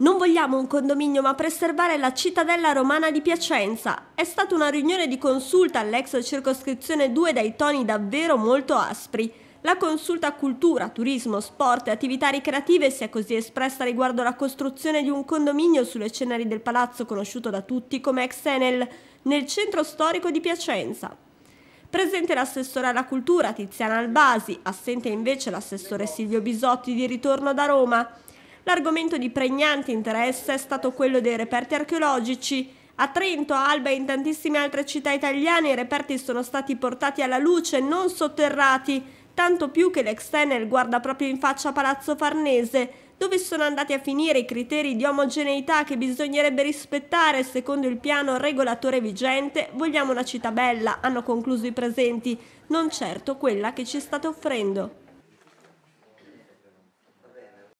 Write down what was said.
Non vogliamo un condominio ma preservare la cittadella romana di Piacenza. È stata una riunione di consulta all'ex circoscrizione 2 dai toni davvero molto aspri. La consulta cultura, turismo, sport e attività ricreative si è così espressa riguardo alla costruzione di un condominio sulle ceneri del palazzo conosciuto da tutti come ex Enel, nel centro storico di Piacenza. Presente l'assessore alla cultura Tiziana Albasi, assente invece l'assessore Silvio Bisotti di ritorno da Roma. L'argomento di pregnante interesse è stato quello dei reperti archeologici. A Trento, Alba e in tantissime altre città italiane i reperti sono stati portati alla luce, non sotterrati, tanto più che l'extenel guarda proprio in faccia Palazzo Farnese, dove sono andati a finire i criteri di omogeneità che bisognerebbe rispettare secondo il piano regolatore vigente. Vogliamo una città bella, hanno concluso i presenti, non certo quella che ci state offrendo.